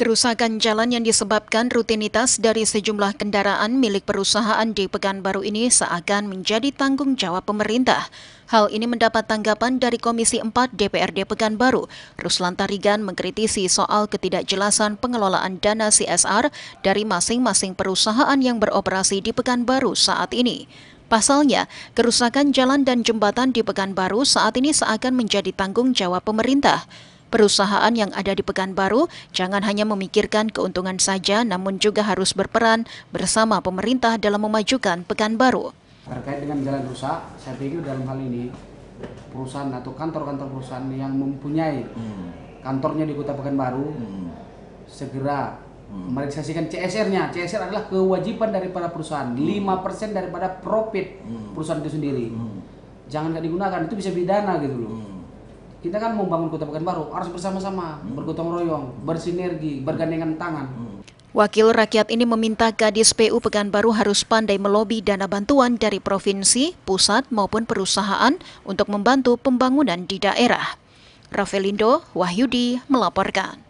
Kerusakan jalan yang disebabkan rutinitas dari sejumlah kendaraan milik perusahaan di Pekanbaru ini seakan menjadi tanggung jawab pemerintah. Hal ini mendapat tanggapan dari Komisi 4 DPRD Pekanbaru. Ruslan Tarigan mengkritisi soal ketidakjelasan pengelolaan dana CSR dari masing-masing perusahaan yang beroperasi di Pekanbaru saat ini. Pasalnya, kerusakan jalan dan jembatan di Pekanbaru saat ini seakan menjadi tanggung jawab pemerintah. Perusahaan yang ada di Pekanbaru jangan hanya memikirkan keuntungan saja, namun juga harus berperan bersama pemerintah dalam memajukan Pekanbaru. Terkait dengan jalan rusak, saya pikir dalam hal ini perusahaan atau kantor-kantor perusahaan yang mempunyai hmm. kantornya di Kota Pekanbaru hmm. segera hmm. merealisasikan CSR-nya. CSR adalah kewajiban daripada perusahaan, 5% daripada profit perusahaan itu sendiri. Jangan digunakan, itu bisa pidana gitu loh kita kan membangun kota Pekanbaru baru harus bersama-sama, hmm. bergotong royong, bersinergi, hmm. bergandengan tangan. Hmm. Wakil rakyat ini meminta Kadis PU Pekanbaru harus pandai melobi dana bantuan dari provinsi, pusat maupun perusahaan untuk membantu pembangunan di daerah. Ravelindo Wahyudi melaporkan.